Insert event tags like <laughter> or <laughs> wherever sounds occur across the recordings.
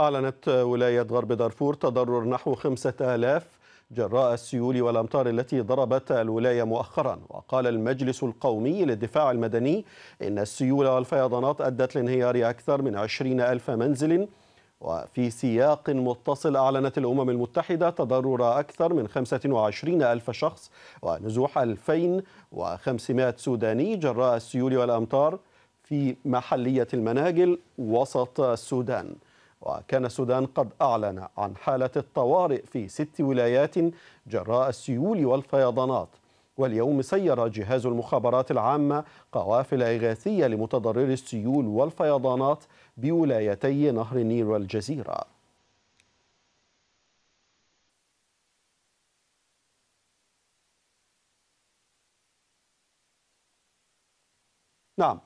أعلنت ولاية غرب دارفور تضرر نحو 5000 جراء السيول والأمطار التي ضربت الولاية مؤخرا وقال المجلس القومي للدفاع المدني إن السيول والفيضانات أدت لانهيار أكثر من 20 ألف منزل وفي سياق متصل أعلنت الأمم المتحدة تضرر أكثر من 25 ألف شخص ونزوح 2500 سوداني جراء السيول والأمطار في محلية المناجل وسط السودان وكان السودان قد أعلن عن حالة الطوارئ في ست ولايات جراء السيول والفيضانات واليوم سير جهاز المخابرات العامة قوافل إغاثية لمتضرري السيول والفيضانات بولايتي نهر النيل والجزيرة نعم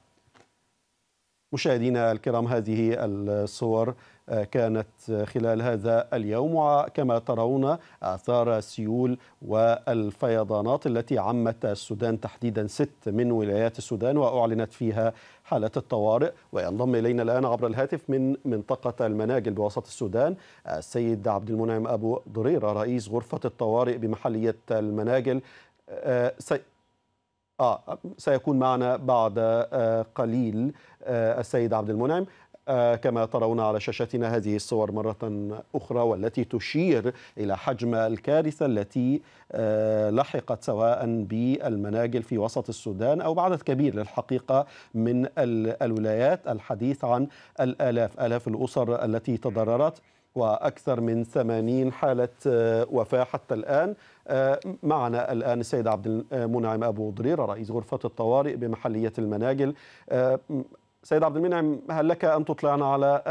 مشاهدينا الكرام هذه الصور آه، كانت خلال هذا اليوم وكما ترون آثار سيول والفيضانات التي عمت السودان تحديدا ست من ولايات السودان وأعلنت فيها حالة الطوارئ وينضم إلينا الآن عبر الهاتف من منطقة المناجل بوسط السودان السيد عبد المنعم أبو ضريرة رئيس غرفة الطوارئ بمحلية المناجل آه، آه سيكون معنا بعد آه، قليل آه، السيد عبد المنعم آه، كما ترون على شاشتنا هذه الصور مرة أخرى والتي تشير إلى حجم الكارثة التي لحقت سواء بالمناجل في وسط السودان أو بعدد كبير للحقيقة من الولايات الحديث عن الآلاف آلاف الأسر التي تضررت وأكثر من 80 حالة آه، وفاة حتى الآن آه، معنا الآن السيد عبد المنعم أبو ضريرة رئيس غرفة الطوارئ بمحلية المناجل آه، سيد عبد المنعم هل لك أن تطلعنا على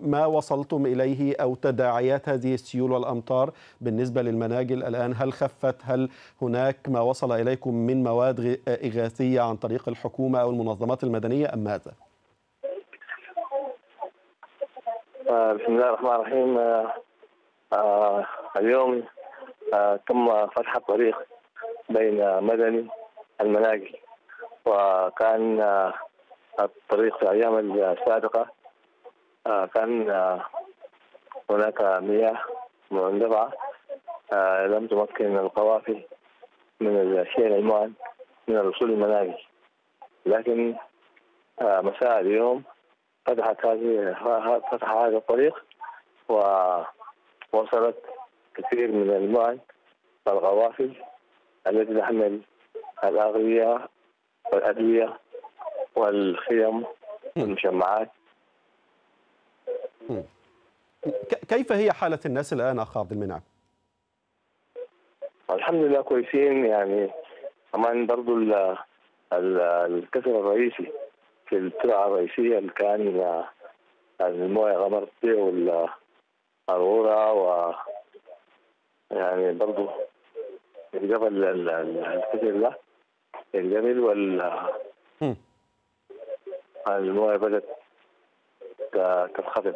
ما وصلتم إليه أو تداعيات هذه السيول والأمطار بالنسبة للمناجل الآن هل خفت هل هناك ما وصل إليكم من مواد إغاثية عن طريق الحكومة أو المنظمات المدنية أم ماذا؟ آه، بسم الله الرحمن الرحيم آه، آه، اليوم تم فتح الطريق بين مدني المناجل وكان الطريق في الأيام السابقة كان هناك مياه مندفعه لم تمكن القوافل من الشيء المعن من الوصول المناجل لكن مساء اليوم فتحت هذه فتح هذا الطريق ووصلت كثير من المال والغوافل التي تحمل الأغذية والأدوية والخيم والمشمعات كيف هي حالة الناس الآن أخ عبد المنعم؟ الحمد لله كويسين يعني كمان برضو الكسر الرئيسي في الترعة الرئيسية اللي كان يعني الموية غمرتي والقارورة و يعني برضو الجبل الكثير ده الجبل وال يعني الموية بدأت تنخفض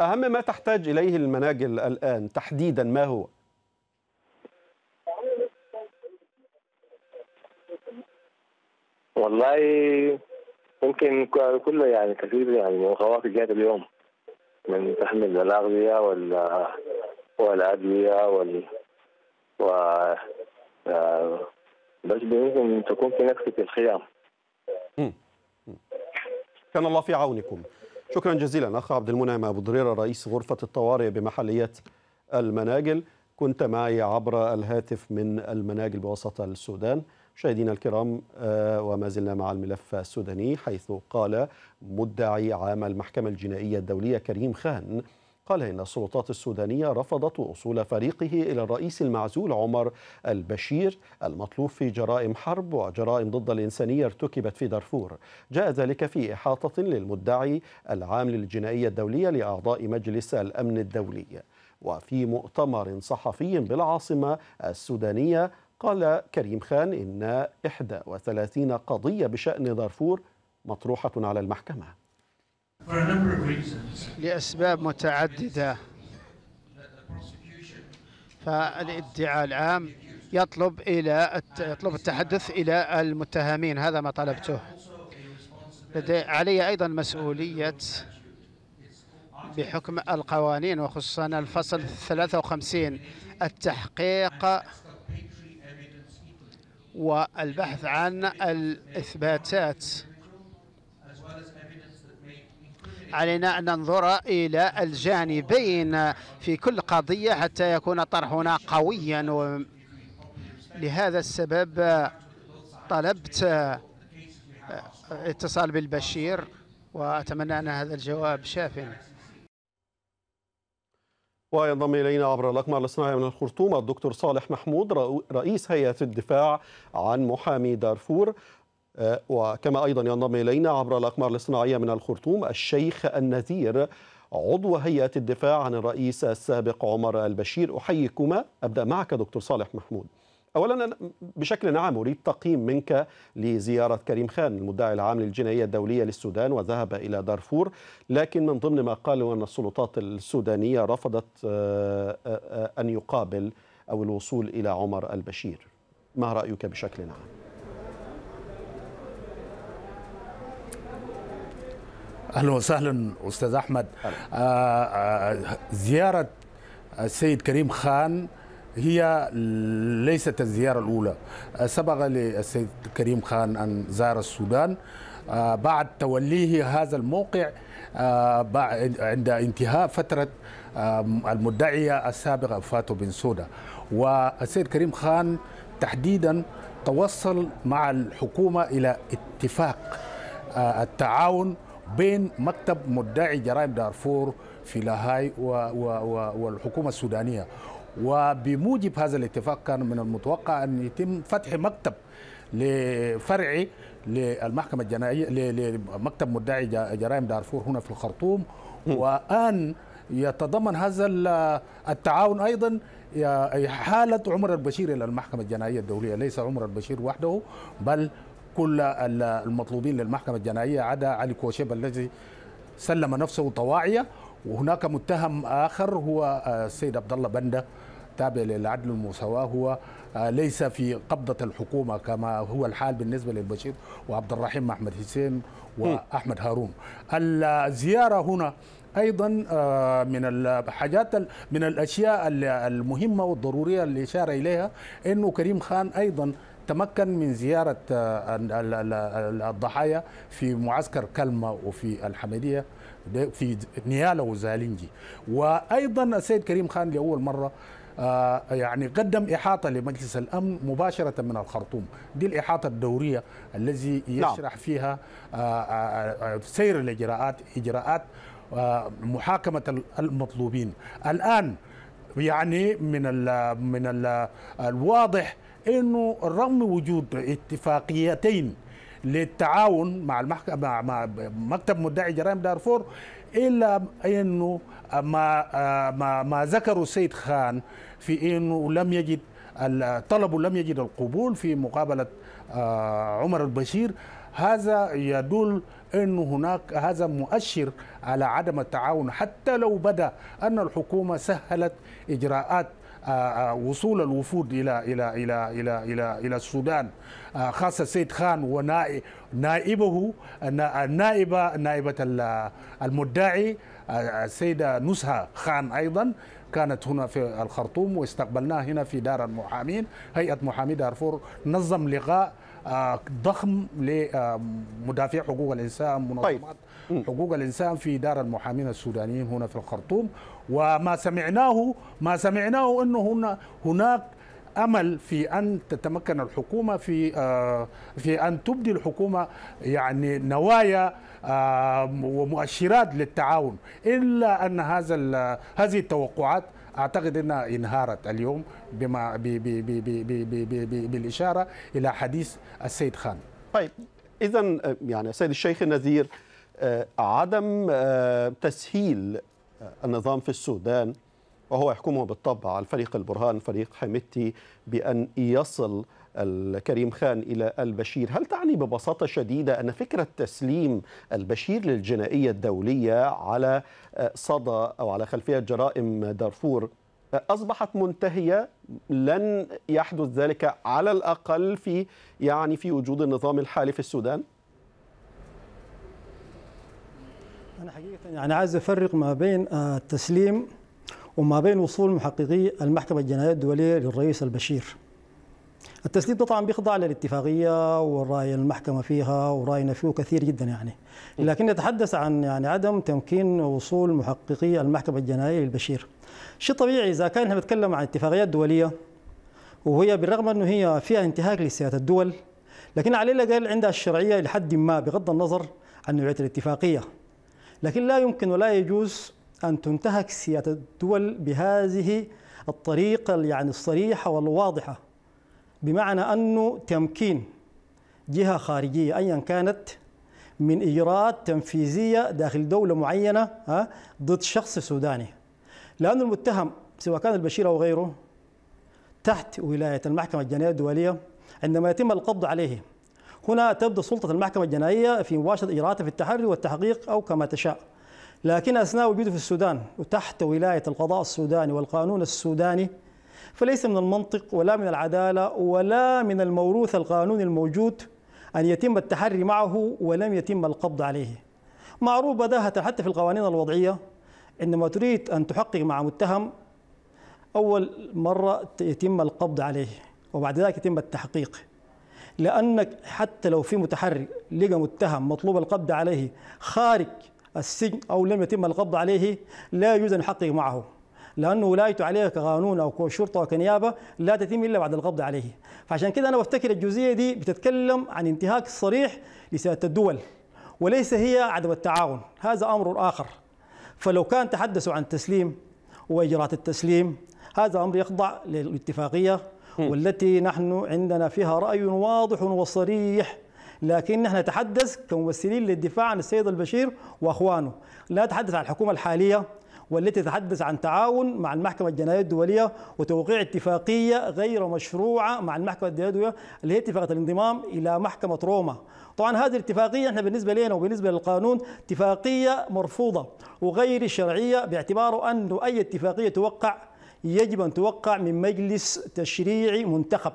أهم ما تحتاج إليه المناجل الآن تحديدا ما هو؟ والله ممكن كله يعني كثير يعني من خواطر جات اليوم من تحمل الأغذية وال والأدوية وال و آه، بس ممكن تكون في نكسة الخيام كان الله في عونكم شكرا جزيلا أخ عبد المنعم أبو دريرة رئيس غرفة الطوارئ بمحلية المناجل كنت معي عبر الهاتف من المناجل بوسط السودان مشاهدينا الكرام آه، وما زلنا مع الملف السوداني حيث قال مدعي عام المحكمة الجنائية الدولية كريم خان قال إن السلطات السودانية رفضت وصول فريقه إلى الرئيس المعزول عمر البشير المطلوب في جرائم حرب وجرائم ضد الإنسانية ارتكبت في دارفور جاء ذلك في إحاطة للمدعي العام للجنائية الدولية لأعضاء مجلس الأمن الدولي وفي مؤتمر صحفي بالعاصمة السودانية قال كريم خان إن 31 قضية بشأن دارفور مطروحة على المحكمة لأسباب متعددة فالادعاء العام يطلب إلى يطلب التحدث إلى المتهمين هذا ما طلبته لدي علي أيضا مسؤولية بحكم القوانين وخصوصا الفصل 53 التحقيق والبحث عن الإثباتات علينا أن ننظر إلى الجانبين في كل قضية حتى يكون طرحنا قويا لهذا السبب طلبت اتصال بالبشير وأتمنى أن هذا الجواب شاف وينضم الينا عبر الاقمار الاصطناعي من الخرطوم الدكتور صالح محمود رئيس هيئه الدفاع عن محامي دارفور آه، وكما ايضا ينضم الينا عبر الاقمار الاصطناعيه من الخرطوم الشيخ النذير عضو هيئه الدفاع عن الرئيس السابق عمر البشير احييكما ابدا معك دكتور صالح محمود اولا بشكل عام اريد تقييم منك لزياره كريم خان المدعي العام للجنائيه الدوليه للسودان وذهب الى دارفور لكن من ضمن ما قالوا ان السلطات السودانيه رفضت آه، آه، آه، ان يقابل او الوصول الى عمر البشير ما رايك بشكل عام؟ اهلا وسهلا استاذ احمد آآ آآ زياره السيد كريم خان هي ليست الزيارة الأولى آه، سبق للسيد كريم خان أن زار السودان آه، بعد توليه هذا الموقع آه، عند انتهاء فترة المدعية السابقة فاتو بن سودا والسيد كريم خان تحديدا توصل مع الحكومة إلى اتفاق التعاون بين مكتب مدعي جرائم دارفور في لاهاي والحكومة السودانية وبموجب هذا الاتفاق كان من المتوقع أن يتم فتح مكتب لفرعي للمحكمة الجنائية لمكتب مدعي جرائم دارفور هنا في الخرطوم وأن يتضمن هذا التعاون أيضا حالة عمر البشير إلى المحكمة الجنائية الدولية ليس عمر البشير وحده بل كل المطلوبين للمحكمة الجنائية عدا علي كوشيب الذي سلم نفسه طواعية وهناك متهم آخر هو آه، السيد عبد الله بنده التابع للعدل والمساواة هو آه، ليس في قبضة الحكومة كما هو الحال بالنسبة للبشير وعبد الرحيم أحمد حسين وأحمد هارون الزيارة هنا ايضا آه، من الحاجات من الاشياء المهمه والضروريه اللي اشار اليها انه كريم خان ايضا تمكن من زيارة آه، الضحايا في معسكر كلمة وفي الحميدية في نياله وزالنجي وأيضا السيد كريم خان لأول مرة آه، يعني قدم إحاطة لمجلس الأمن مباشرة من الخرطوم دي الإحاطة الدورية الذي نعم. يشرح فيها آه، آه، سير الإجراءات إجراءات محاكمة المطلوبين الآن يعني من ال من الـ الواضح انه رغم وجود اتفاقيتين للتعاون مع المحكمه مع مكتب مدعي جرائم دارفور الا انه ما ما ما ذكره السيد خان في انه لم يجد الطلب لم يجد القبول في مقابله آه، عمر البشير هذا يدل أن هناك هذا مؤشر على عدم التعاون حتى لو بدا أن الحكومة سهلت إجراءات آه، آه، وصول الوفود الى الى الى الى الى الى السودان آه، خاصه سيد خان ونائبه النائبه نائبه المدعي السيده نزهه خان ايضا كانت هنا في الخرطوم واستقبلناها هنا في دار المحامين هيئه محامي دارفور نظم لقاء ضخم لمدافع حقوق الانسان منظمات طيب. حقوق الانسان في دار المحامين السودانيين هنا في الخرطوم وما سمعناه ما سمعناه انه هنا هناك امل في ان تتمكن الحكومه في آه، في ان تبدي الحكومه يعني نوايا آه، ومؤشرات للتعاون الا ان هذا هذه التوقعات اعتقد انها انهارت اليوم بما بي بي بي بي بي بي بي بي بالاشاره الى حديث السيد خان. طيب اذا آه، يعني السيد الشيخ النذير آه، عدم آه، تسهيل النظام في السودان وهو يحكمه بالطبع الفريق البرهان فريق حميدتي بان يصل الكريم خان إلى البشير هل تعني ببساطة شديدة أن فكرة تسليم البشير للجنائية الدولية على صدى أو على خلفية جرائم دارفور أصبحت منتهية لن يحدث ذلك على الأقل في يعني في وجود النظام الحالي في السودان؟ أنا حقيقة يعني عايز أفرق ما بين آه، التسليم وما بين وصول محققي المحكمة الجنائية الدولية للرئيس البشير التسديد طبعا بيخضع للاتفاقيه والراي المحكمه فيها وراينا فيه كثير جدا يعني إيه. لكن نتحدث عن يعني عدم تمكين وصول محققي المحكمه الجنائيه للبشير شيء طبيعي اذا كان احنا بنتكلم عن اتفاقيات دوليه وهي بالرغم انه هي فيها انتهاك لسياده الدول لكن على الاقل عندها الشرعيه لحد ما بغض النظر عن نوعيه الاتفاقيه لكن لا يمكن ولا يجوز ان تنتهك سياده الدول بهذه الطريقه يعني الصريحه والواضحه بمعنى أنه تمكين جهة خارجية أيا كانت من إجراءات تنفيذية داخل دولة معينة ضد شخص سوداني لأن المتهم سواء كان البشير أو غيره تحت ولاية المحكمة الجنائية الدولية عندما يتم القبض عليه هنا تبدأ سلطة المحكمة الجنائية في مباشرة إجراءاتها في التحري والتحقيق أو كما تشاء لكن أثناء وجوده في السودان وتحت ولاية القضاء السوداني والقانون السوداني فليس من المنطق ولا من العدالة ولا من الموروث القانوني الموجود أن يتم التحري معه ولم يتم القبض عليه معروف بداهة حتى في القوانين الوضعية عندما تريد أن تحقق مع متهم أول مرة يتم القبض عليه وبعد ذلك يتم التحقيق لأنك حتى لو في متحري لقى متهم مطلوب القبض عليه خارج السجن أو لم يتم القبض عليه لا يجوز أن يحقق معه لانه ولايته عليه كقانون أو كشرطة أو كنيابة لا تتم إلا بعد القبض عليه فعشان كده أنا بفتكر الجزئية دي بتتكلم عن انتهاك صريح لسيادة الدول وليس هي عدم التعاون هذا أمر آخر فلو كان تحدثوا عن التسليم وإجراءات التسليم هذا أمر يخضع للاتفاقية والتي نحن عندنا فيها رأي واضح وصريح لكن نحن نتحدث كممثلين للدفاع عن السيد البشير واخوانه لا نتحدث عن الحكومه الحاليه والتي تتحدث عن تعاون مع المحكمة الجنائية الدولية وتوقيع اتفاقية غير مشروعة مع المحكمة الجنائية الدولية اللي هي اتفاقية الانضمام إلى محكمة روما طبعا هذه الاتفاقية احنا بالنسبة لنا وبالنسبة للقانون اتفاقية مرفوضة وغير شرعية باعتباره أنه أي اتفاقية توقع يجب أن توقع من مجلس تشريعي منتخب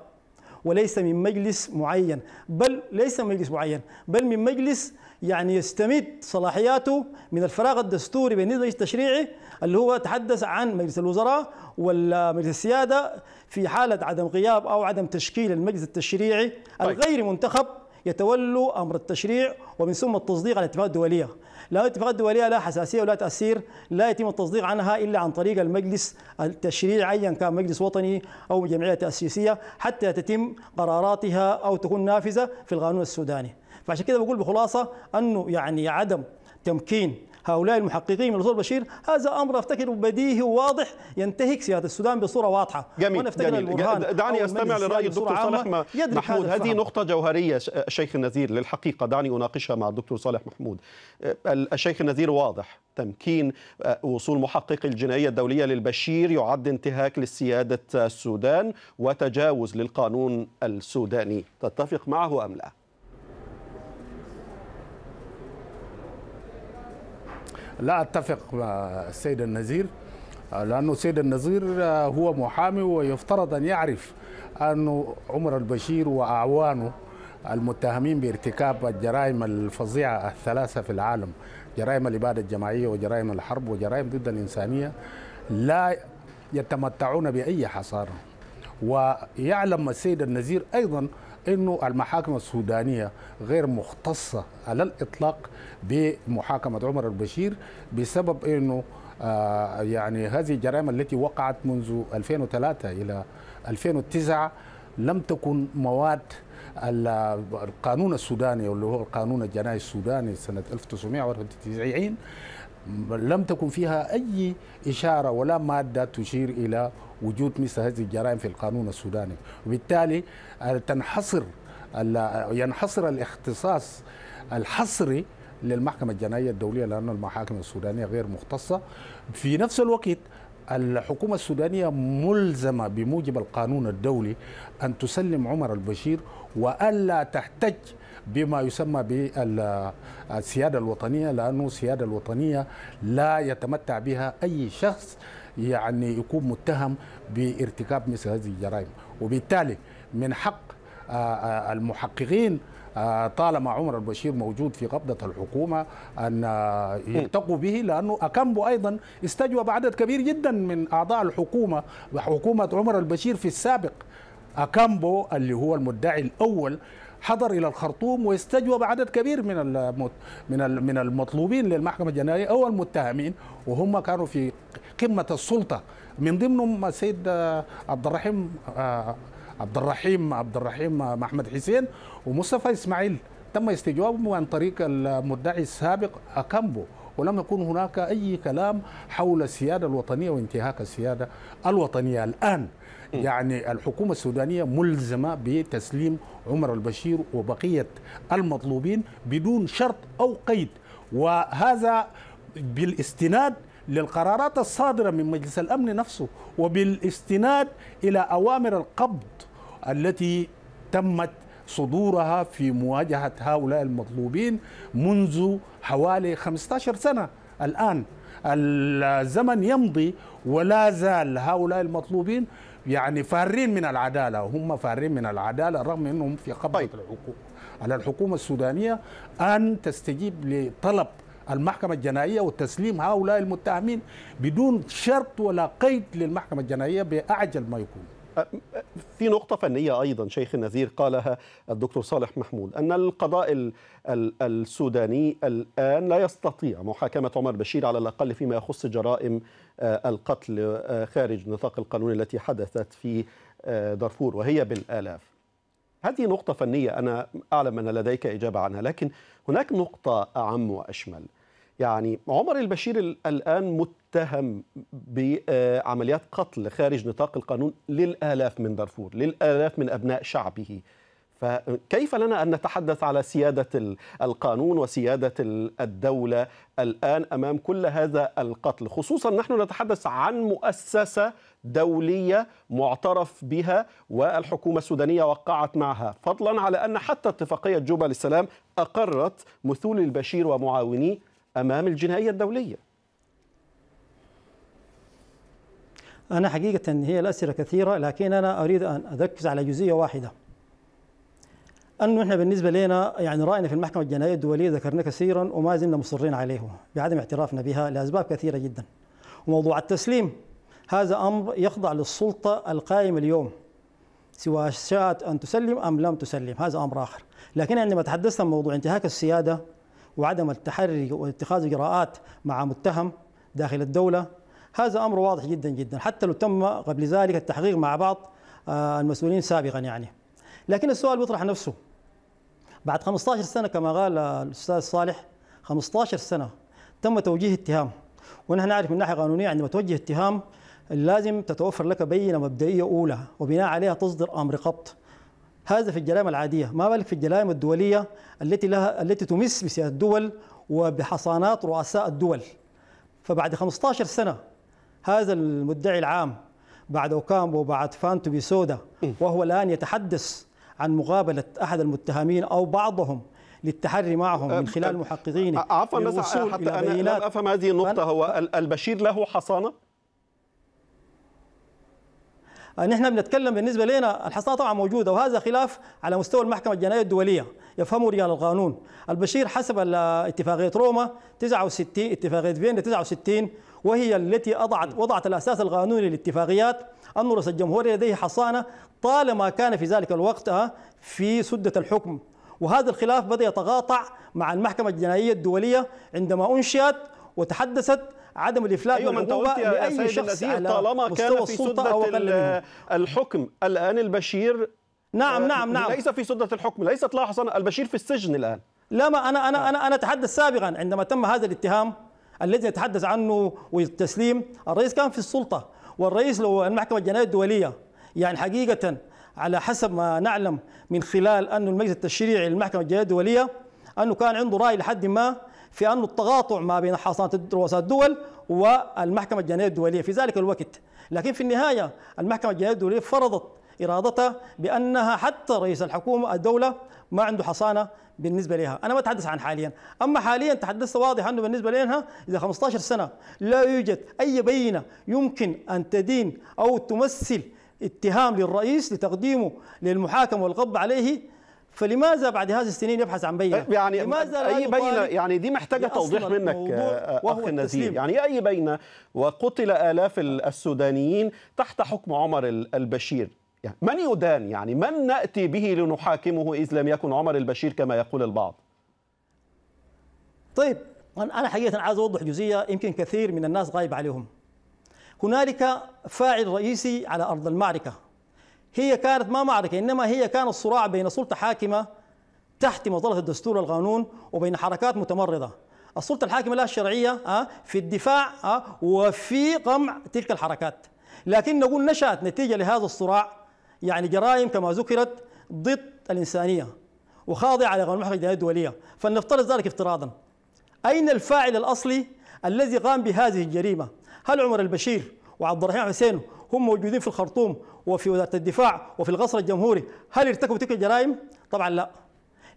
وليس من مجلس معين بل ليس من مجلس معين بل من مجلس يعني يستمد صلاحياته من الفراغ الدستوري بين المجلس التشريعي اللي هو تحدث عن مجلس الوزراء والمجلس السياده في حاله عدم غياب او عدم تشكيل المجلس التشريعي طيب. الغير منتخب يتولوا امر التشريع ومن ثم التصديق على الاتفاقات الدوليه. لا الاتفاقات الدوليه لا حساسيه ولا تاثير، لا يتم التصديق عنها الا عن طريق المجلس التشريعي ايا كان مجلس وطني او جمعيه تاسيسيه حتى تتم قراراتها او تكون نافذه في القانون السوداني. فعشان كده بقول بخلاصه انه يعني عدم تمكين هؤلاء المحققين من الاستاذ بشير هذا امر افتكر بديهي وواضح ينتهك سياده السودان بصوره واضحه جميل جميل دعني استمع لراي يعني الدكتور صالح محمود هذه نقطه جوهريه شيخ النذير للحقيقه دعني اناقشها مع الدكتور صالح محمود أه، الشيخ النذير واضح تمكين أه، وصول محقق الجنائية الدولية للبشير يعد انتهاك لسيادة السودان وتجاوز للقانون السوداني تتفق معه أم لا؟ لا أتفق مع السيد النزير لأنه السيد النزير آه، هو محامي ويفترض أن يعرف أن عمر البشير وأعوانه المتهمين بارتكاب الجرائم الفظيعة الثلاثة في العالم جرائم الإبادة الجماعية وجرائم الحرب وجرائم ضد الإنسانية لا يتمتعون بأي حصار ويعلم السيد النزير أيضا انه المحاكم السودانيه غير مختصه على الاطلاق بمحاكمه عمر البشير بسبب انه آه، يعني هذه الجرائم التي وقعت منذ 2003 الى 2009 لم تكن مواد القانون السوداني واللي هو القانون الجنائي السوداني سنه 1994 لم تكن فيها اي اشاره ولا ماده تشير الى وجود مثل هذه الجرائم في القانون السوداني وبالتالي آه، تنحصر ينحصر الاختصاص الحصري للمحكمة الجنائية الدولية لأن المحاكم السودانية غير مختصة في نفس الوقت الحكومة السودانية ملزمة بموجب القانون الدولي أن تسلم عمر البشير وألا تحتج بما يسمى بالسيادة الوطنية لأنه السيادة الوطنية لا يتمتع بها أي شخص يعني يكون متهم بارتكاب مثل هذه الجرائم وبالتالي من حق آه، آه، المحققين آه، طالما عمر البشير موجود في قبضة الحكومة أن يلتقوا به لأنه أكمبو أيضا استجوب عدد كبير جدا من أعضاء الحكومة وحكومة عمر البشير في السابق أكامبو اللي هو المدعي الأول حضر الى الخرطوم واستجوب عدد كبير من من من المطلوبين للمحكمه الجنائيه او المتهمين وهم كانوا في قمه السلطه من ضمنهم السيد آه، آه، عبد الرحيم عبد الرحيم عبد آه، الرحيم محمد حسين ومصطفى اسماعيل تم استجوابهم عن طريق المدعي السابق اكامبو ولم يكن هناك اي كلام حول السياده الوطنيه وانتهاك السياده الوطنيه الان يعني الحكومة السودانية ملزمة بتسليم عمر البشير وبقية المطلوبين بدون شرط أو قيد وهذا بالاستناد للقرارات الصادرة من مجلس الأمن نفسه وبالاستناد إلى أوامر القبض التي تمت صدورها في مواجهة هؤلاء المطلوبين منذ حوالي 15 سنة الآن الزمن يمضي ولا زال هؤلاء المطلوبين يعني فارين من العداله هم فارين من العداله رغم انهم في قبضه طيب. الحكومه على الحكومه السودانيه ان تستجيب لطلب المحكمة الجنائية وتسليم هؤلاء المتهمين بدون شرط ولا قيد للمحكمة الجنائية بأعجل ما يكون في نقطة فنية أيضا شيخ النذير قالها الدكتور صالح محمود أن القضاء السوداني الآن لا يستطيع محاكمة عمر بشير على الأقل فيما يخص جرائم آه، القتل آه، خارج نطاق القانون التي حدثت في آه، دارفور وهي بالآلاف هذه نقطة فنية أنا أعلم أن لديك إجابة عنها لكن هناك نقطة أعم وأشمل يعني عمر البشير الآن متهم بعمليات قتل خارج نطاق القانون للآلاف من دارفور للآلاف من أبناء شعبه فكيف لنا أن نتحدث على سيادة القانون وسيادة الدولة الآن أمام كل هذا القتل خصوصا نحن نتحدث عن مؤسسة دولية معترف بها والحكومة السودانية وقعت معها فضلا على أن حتى اتفاقية جوبا للسلام أقرت مثول البشير ومعاونيه امام الجنائيه الدوليه انا حقيقه هي الاسئله كثيره لكن انا اريد ان اركز على جزئيه واحده انه احنا بالنسبه لنا يعني راينا في المحكمه الجنائيه الدوليه ذكرنا كثيرا وما زلنا مصرين عليه بعدم اعترافنا بها لاسباب كثيره جدا وموضوع التسليم هذا امر يخضع للسلطه القائمه اليوم سواء شاءت ان تسلم ام لم تسلم هذا امر اخر لكن عندما تحدثت عن موضوع انتهاك السياده وعدم التحري واتخاذ إجراءات مع متهم داخل الدولة هذا أمر واضح جدا جدا حتى لو تم قبل ذلك التحقيق مع بعض آه، المسؤولين سابقا يعني لكن السؤال بيطرح نفسه بعد 15 سنة كما قال الأستاذ صالح 15 سنة تم توجيه اتهام ونحن نعرف من ناحية قانونية عندما توجه اتهام لازم تتوفر لك بينة مبدئية أولى وبناء عليها تصدر أمر قبض هذا في الجرائم العاديه ما بالك في الجرائم الدوليه التي لها التي تمس بسياسه الدول وبحصانات رؤساء الدول فبعد 15 سنه هذا المدعي العام بعد اوكامبو وبعد فانتو بيسودا وهو الان يتحدث عن مقابله احد المتهمين او بعضهم للتحري معهم من خلال محققين عفوا بس حتى انا افهم هذه النقطه هو البشير له حصانه آه، نحن بنتكلم بالنسبه لنا الحصانه طبعا موجوده وهذا خلاف على مستوى المحكمه الجنائيه الدوليه يفهموا رجال القانون البشير حسب اتفاقيه روما 69 اتفاقيه فيينا 69 وهي التي أضعت وضعت الأساس القانوني للاتفاقيات أن رئيس الجمهورية لديه حصانة طالما كان في ذلك الوقت آه، في سدة الحكم وهذا الخلاف بدأ يتقاطع مع المحكمة الجنائية الدولية عندما أنشئت وتحدثت عدم الافلات أيوة من العقوبه لاي شخص على طالما كان في سده الحكم الان البشير نعم آه، نعم نعم ليس في سده الحكم ليس لاحظا البشير في السجن الان لا ما انا انا انا انا اتحدث سابقا عندما تم هذا الاتهام الذي يتحدث عنه والتسليم الرئيس كان في السلطه والرئيس لو المحكمه الجنائيه الدوليه يعني حقيقه على حسب ما نعلم من خلال أن المجلس التشريعي للمحكمة الجنائية الدولية أنه كان عنده رأي لحد ما في أن التقاطع ما بين حصانة رؤساء الدول والمحكمة الجنائية الدولية في ذلك الوقت لكن في النهاية المحكمة الجنائية الدولية فرضت إرادتها بأنها حتى رئيس الحكومة الدولة ما عنده حصانة بالنسبة لها أنا ما أتحدث عن حاليا أما حاليا تحدثت واضح أنه بالنسبة لها إذا 15 سنة لا يوجد أي بينة يمكن أن تدين أو تمثل اتهام للرئيس لتقديمه للمحاكمة والقبض عليه فلماذا بعد هذه السنين يبحث عن بينه؟ طيب، يعني لماذا اي بينه يعني دي محتاجه توضيح منك آه، اخ نزيل يعني اي بينه وقتل الاف السودانيين تحت حكم عمر البشير يعني من يدان يعني من ناتي به لنحاكمه اذ لم يكن عمر البشير كما يقول البعض؟ طيب انا حقيقه عايز اوضح جزئيه يمكن كثير من الناس غايب عليهم. هنالك فاعل رئيسي على ارض المعركه هي كانت ما معركة إنما هي كانت صراع بين سلطة حاكمة تحت مظلة الدستور والقانون وبين حركات متمردة السلطة الحاكمة لها الشرعية آه، في الدفاع آه، وفي قمع تلك الحركات لكن نقول نشأت نتيجة لهذا الصراع يعني جرائم كما ذكرت ضد الإنسانية وخاضعة لقانون المحكمة الجنائية الدولية فلنفترض ذلك افتراضا أين الفاعل الأصلي الذي قام بهذه الجريمة هل عمر البشير وعبد الرحيم حسين هم موجودين في الخرطوم وفي وزاره الدفاع وفي القصر الجمهوري هل ارتكبوا تلك الجرائم؟ طبعا لا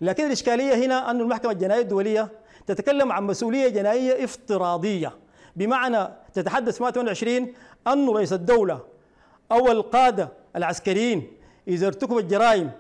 لكن الاشكاليه هنا ان المحكمه الجنائيه الدوليه تتكلم عن مسؤوليه جنائيه افتراضيه بمعنى تتحدث 128 أن رئيس الدولة أو القادة العسكريين إذا ارتكبوا الجرائم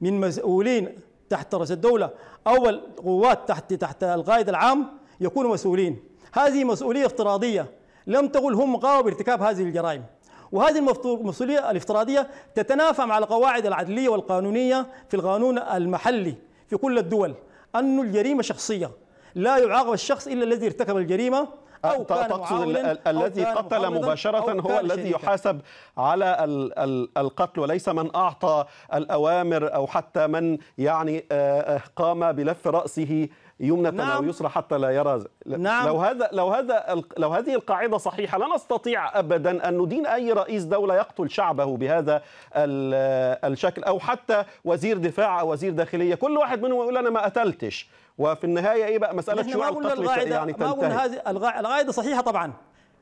من مسؤولين تحت رئيس الدولة أو القوات تحت تحت القائد العام يكونوا مسؤولين هذه مسؤولية افتراضية لم تقل هم قاموا بارتكاب هذه الجرائم وهذه المسؤولية الافتراضية تتنافى مع القواعد العدلية والقانونية في القانون المحلي في كل الدول أن الجريمة شخصية لا يعاقب الشخص إلا الذي ارتكب الجريمة أو كان تقصد الذي قتل مباشرة هو الذي يحاسب على ال ال القتل وليس من أعطى الأوامر أو حتى من يعني آه، آه، قام بلف رأسه يمنة نعم. او يسرى حتى لا يرى نعم. لو هذا لو هذا لو هذه القاعده صحيحه لا نستطيع ابدا ان ندين اي رئيس دوله يقتل شعبه بهذا الشكل او حتى وزير دفاع او وزير داخليه كل واحد منهم يقول انا ما قتلتش وفي النهايه ايه بقى مساله شو القتل يعني تنتهي ما قلنا هذه القاعده صحيحه طبعا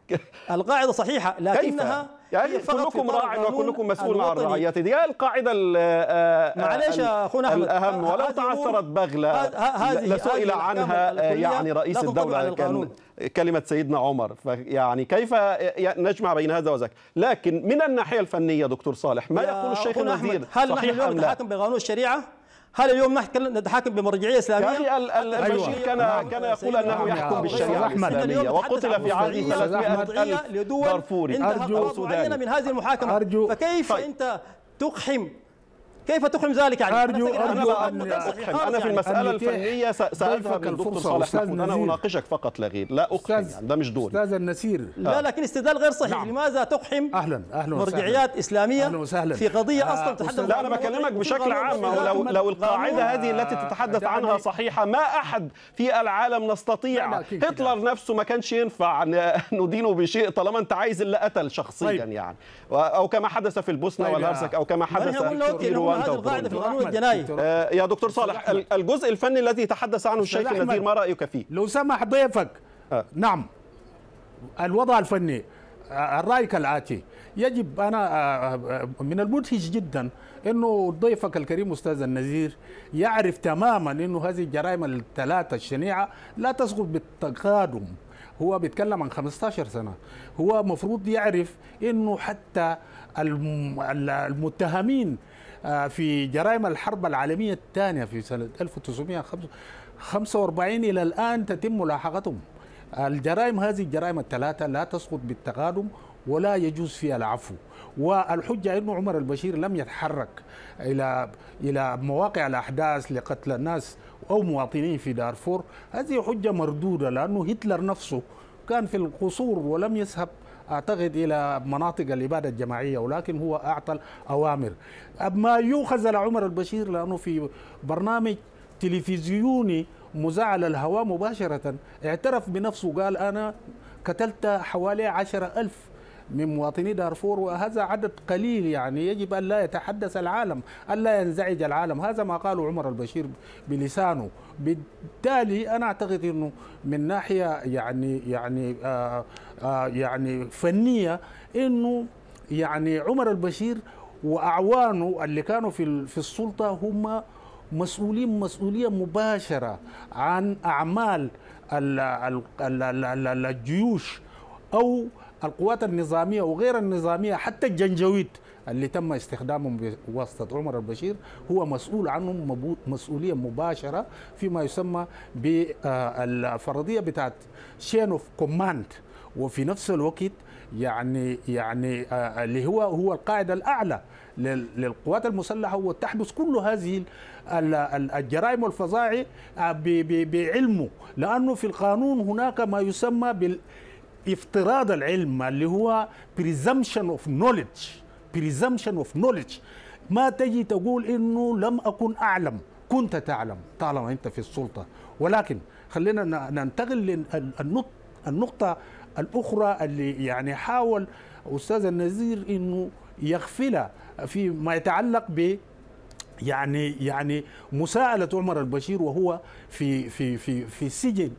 <laughs> القاعده صحيحه لكنها كيف؟ يعني كلكم راع وكلكم مسؤول عن رعيته دي القاعده آه، آه، معلش يا اخونا احمد الاهم ولو تعثرت بغله لسئل عنها آه، يعني رئيس الدوله كان كلمه سيدنا عمر فيعني كيف نجمع بين هذا وذاك لكن من الناحيه الفنيه دكتور صالح ما يقول الشيخ الوزير هل نحن اليوم نتحكم بقانون الشريعه هل اليوم نحن نتحاكم بمرجعيه اسلاميه؟ يعني البشير أيوة. كان نعم. كان يقول انه نعم. يحكم أيوة. بالشريعه الاسلاميه وقتل في عام 300 الف دارفوري عندها ارجو من هذه المحاكمه أرجو فكيف طيب. انت تقحم كيف تخرم ذلك يعني أرجو أرجو أن أنا في المسألة الفنية سأذهب للدكتور صالح محمود أنا أناقشك فقط لا غير لا أقحم يعني ده مش دوري أستاذ النسير لا آه. لكن استدلال غير صحيح نعم. لماذا تقحم أهلا أهلا مرجعيات إسلامية أهلن وسهلا في قضية آه، أصلا تتحدث لا أنا بكلمك بشكل عام لو لو القاعدة هذه التي آه، تتحدث يعني عنها صحيحة ما أحد في العالم نستطيع هتلر نفسه ما كانش ينفع <laughs> ندينه بشيء طالما أنت عايز اللي قتل شخصيا طيب. يعني أو كما حدث في البوسنة طيب والهرسك أو كما حدث في وانت القاعده في القانون الجنائي آه، يا دكتور صالح الجزء الفني الذي تحدث عنه الشيخ النذير ما رايك فيه؟ لو سمح ضيفك آه. نعم الوضع الفني آه، الرأي كالآتي يجب أنا من المدهش جدا أنه ضيفك الكريم أستاذ النذير يعرف تماما أنه هذه الجرائم الثلاثة الشنيعة لا تسقط بالتقادم هو بيتكلم عن 15 سنة هو مفروض يعرف أنه حتى المتهمين آه، في جرائم الحرب العالمية الثانية في سنة 1945 إلى الآن تتم ملاحقتهم الجرائم هذه الجرائم الثلاثة لا تسقط بالتقادم ولا يجوز فيها العفو والحجة أن عمر البشير لم يتحرك إلى إلى مواقع الأحداث لقتل الناس أو مواطنين في دارفور هذه حجة مردودة لأنه هتلر نفسه كان في القصور ولم يذهب أعتقد إلى مناطق الإبادة الجماعية ولكن هو أعطى الأوامر ما يؤخذ لعمر البشير لأنه في برنامج تلفزيوني مزعل الهواء مباشرة اعترف بنفسه قال أنا قتلت حوالي عشرة ألف من مواطني دارفور وهذا عدد قليل يعني يجب أن لا يتحدث العالم أن لا ينزعج العالم هذا ما قاله عمر البشير بلسانه بالتالي أنا أعتقد أنه من ناحية يعني يعني آآ آه، آآ آه، يعني فنية أنه يعني عمر البشير وأعوانه اللي كانوا في في السلطة هم مسؤولين مسؤولية مباشرة عن أعمال الجيوش أو القوات النظامية وغير النظامية حتى الجنجويت اللي تم استخدامهم بواسطة عمر البشير هو مسؤول عنهم مسؤولية مباشرة فيما يسمى بالفرضية بتاعت شين اوف كوماند وفي نفس الوقت يعني يعني آه، اللي هو هو القاعده الاعلى للقوات المسلحه وتحدث كل هذه الجرائم والفظائع آه، بعلمه لانه في القانون هناك ما يسمى بال افتراض العلم اللي هو presumption اوف knowledge presumption اوف knowledge ما تجي تقول انه لم اكن اعلم كنت تعلم طالما انت في السلطه ولكن خلينا ننتقل للنقطه الاخرى اللي يعني حاول استاذ النزير انه يغفلها فيما يتعلق ب يعني يعني مساءلة عمر البشير وهو في في في في السجن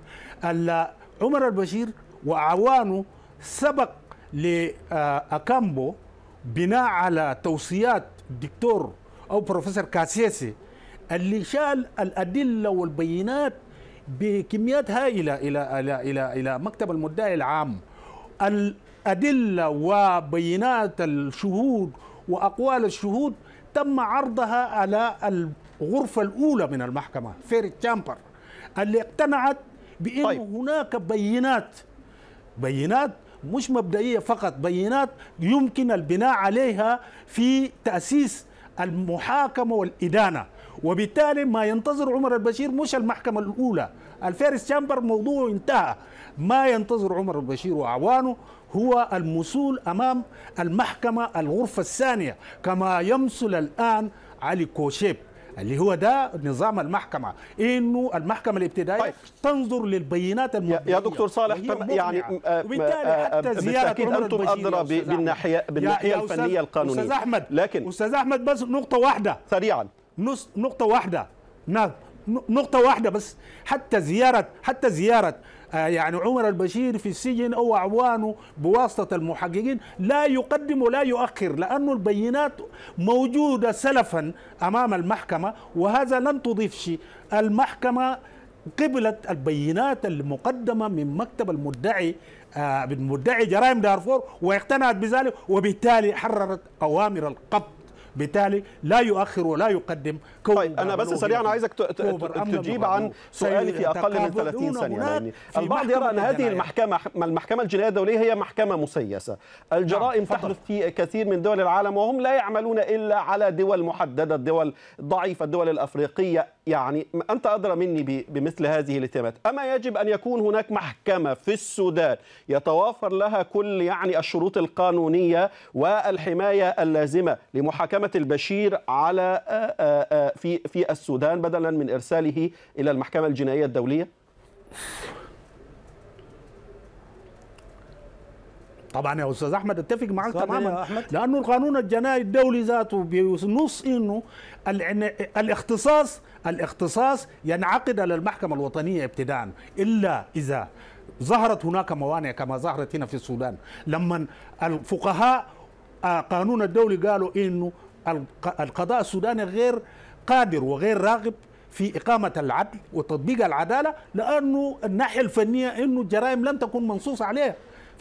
عمر البشير وأعوانه سبق لأكامبو بناء على توصيات الدكتور أو بروفيسور كاسيسي اللي شال الأدلة والبينات بكميات هائلة إلى إلى إلى إلى مكتب المدعي العام الأدلة وبينات الشهود وأقوال الشهود تم عرضها على الغرفة الأولى من المحكمة فير تشامبر اللي اقتنعت بأن طيب. هناك بينات بينات مش مبدئيه فقط بينات يمكن البناء عليها في تاسيس المحاكمه والادانه وبالتالي ما ينتظر عمر البشير مش المحكمه الاولى الفيرس تشامبر موضوعه انتهى ما ينتظر عمر البشير واعوانه هو المسؤول امام المحكمه الغرفه الثانيه كما يمثل الان علي كوشيب اللي هو ده نظام المحكمه انه المحكمه الابتدائيه طيب. تنظر للبيانات المبنية يا دكتور صالح يعني آه، وبالتالي آه، حتى زياره انتم ادرى بالناحيه بالناحيه الفنيه القانونيه استاذ احمد لكن استاذ احمد بس نقطه واحده سريعا نقطه واحده نعم. نقطه واحده بس حتى زياره حتى زياره آه، يعني عمر البشير في السجن أو أعوانه بواسطة المحققين لا يقدم ولا يؤخر لأنه البينات موجودة سلفا أمام المحكمة وهذا لن تضيف شيء المحكمة قبلت البينات المقدمة من مكتب المدعي آه من مدعي جرائم دارفور واقتنعت بذلك وبالتالي حررت أوامر القبض بالتالي لا يؤخر ولا يقدم طيب انا بس سريعا عايزك تجيب عن سؤالي في اقل من 30 ثانيه يعني البعض يرى ان هذه المحكمه المحكمه الجنائيه الدوليه هي محكمه مسيسه الجرائم نعم، تحدث في كثير من دول العالم وهم لا يعملون الا على دول محدده الدول ضعيفه الدول الافريقيه يعني أنت أدرى مني بمثل هذه الاتهامات أما يجب أن يكون هناك محكمة في السودان يتوافر لها كل يعني الشروط القانونية والحماية اللازمة لمحاكمة البشير على آه، آه، آه، في في السودان بدلا من إرساله إلى المحكمة الجنائية الدولية؟ طبعا يا استاذ احمد اتفق معك تماما لانه القانون الجنائي الدولي ذاته بينص انه الاختصاص الاختصاص ينعقد على المحكمه الوطنيه ابتداء الا اذا ظهرت هناك موانع كما ظهرت هنا في السودان لما الفقهاء آه، قانون الدولي قالوا انه القضاء السوداني غير قادر وغير راغب في إقامة العدل وتطبيق العدالة لأنه الناحية الفنية أنه الجرائم لم تكن منصوص عليها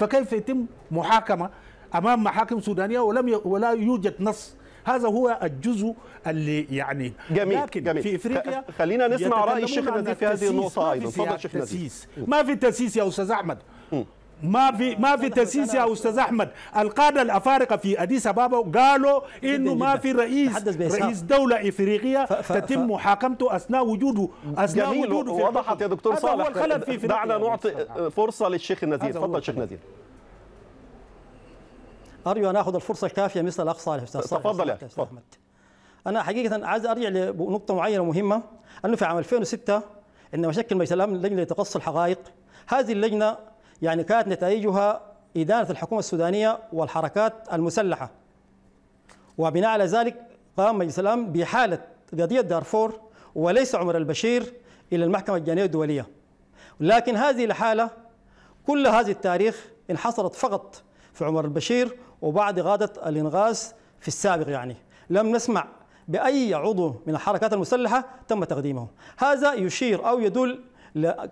فكيف يتم محاكمه امام محاكم سودانيه ولم ي... ولا يوجد نص هذا هو الجزء اللي يعني جميل لكن جميل في افريقيا خلينا نسمع راي الشيخ نديف في هذه النقطه ايضا تفضل شيخ نديف ما في تسييس يا استاذ احمد م. ما في ما في تسييس يا استاذ احمد القاده الافارقه في اديس ابابا قالوا انه ما في رئيس رئيس دوله افريقيه تتم محاكمته اثناء وجوده اثناء وجوده في وضحت يا دكتور صالح دعنا نعطي فرصه للشيخ النذير تفضل الشيخ نذير ارجو ان اخذ الفرصه الكافيه مثل الاخ صالح استاذ صالح تفضل يا احمد انا حقيقه عايز ارجع لنقطه معينه مهمه انه في عام 2006 عندما شكل مجلس الامن لجنه لتقصي الحقائق هذه اللجنه يعني كانت نتائجها إدانة الحكومة السودانية والحركات المسلحة وبناء على ذلك قام مجلس الأمن بحالة قضية دارفور وليس عمر البشير إلى المحكمة الجنائية الدولية لكن هذه الحالة كل هذا التاريخ انحصرت فقط في عمر البشير وبعد غادة الإنغاز في السابق يعني لم نسمع بأي عضو من الحركات المسلحة تم تقديمه هذا يشير أو يدل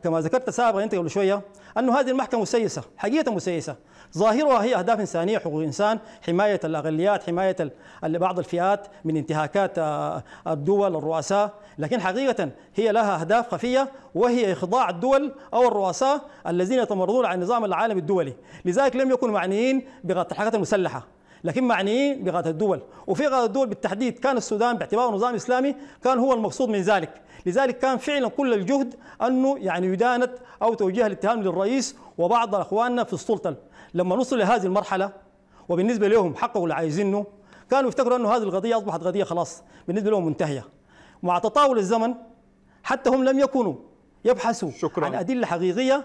كما ذكرت سابقا انت قبل شويه انه هذه المحكمه مسيسه حقيقه مسيسه ظاهرها هي اهداف انسانيه حقوق الانسان حمايه الاقليات حمايه بعض الفئات من انتهاكات آه، الدول الرؤساء لكن حقيقه هي لها اهداف خفيه وهي اخضاع الدول او الرؤساء الذين يتمردون على النظام العالمي الدولي لذلك لم يكونوا معنيين بقطع المسلحه لكن معنيين بغايه الدول وفي غايه الدول بالتحديد كان السودان باعتباره نظام اسلامي كان هو المقصود من ذلك لذلك كان فعلا كل الجهد انه يعني يدانت او توجيه الاتهام للرئيس وبعض اخواننا في السلطه لما نصل لهذه المرحله وبالنسبه لهم حققوا اللي عايزينه كانوا يفتكروا انه هذه القضيه اصبحت قضيه خلاص بالنسبه لهم منتهيه مع تطاول الزمن حتى هم لم يكونوا يبحثوا شكرا. عن ادله حقيقيه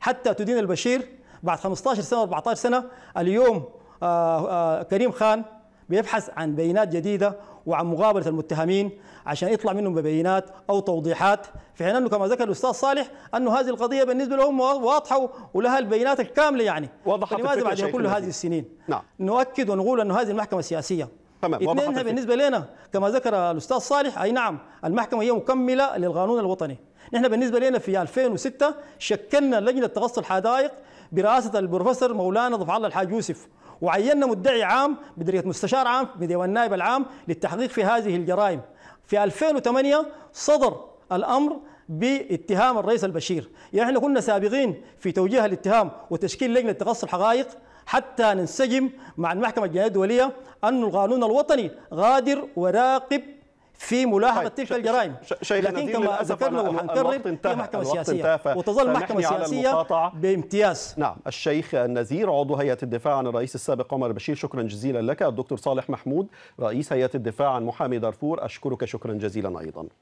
حتى تدين البشير بعد 15 سنه 14 سنه اليوم آه، آه، كريم خان بيبحث عن بيانات جديده وعن مقابله المتهمين عشان يطلع منهم ببيانات او توضيحات في حين انه كما ذكر الاستاذ صالح انه هذه القضيه بالنسبه لهم واضحه ولها البيانات الكامله يعني وضحت لماذا بعد كل هذه السنين نعم. نؤكد ونقول انه هذه المحكمه السياسيه تمام اثنينها بالنسبه لنا كما ذكر الاستاذ صالح اي نعم المحكمه هي مكمله للقانون الوطني نحن بالنسبه لنا في 2006 شكلنا لجنه تغطي الحدائق برئاسه البروفيسور مولانا ضفع الله الحاج يوسف وعينا مدعي عام بدرجه مستشار عام بديوان النائب العام للتحقيق في هذه الجرائم في 2008 صدر الامر باتهام الرئيس البشير يعني احنا كنا سابقين في توجيه الاتهام وتشكيل لجنه تقصي الحقائق حتى ننسجم مع المحكمه الجنائيه الدوليه ان القانون الوطني غادر وراقب في ملاحقه طيب. تلك الجرائم لكن كما ذكرنا وحنكرر هي محكمه سياسيه وتظل محكمه سياسيه بامتياز نعم الشيخ النذير عضو هيئه الدفاع عن الرئيس السابق عمر بشير شكرا جزيلا لك الدكتور صالح محمود رئيس هيئه الدفاع عن محامي دارفور اشكرك شكرا جزيلا ايضا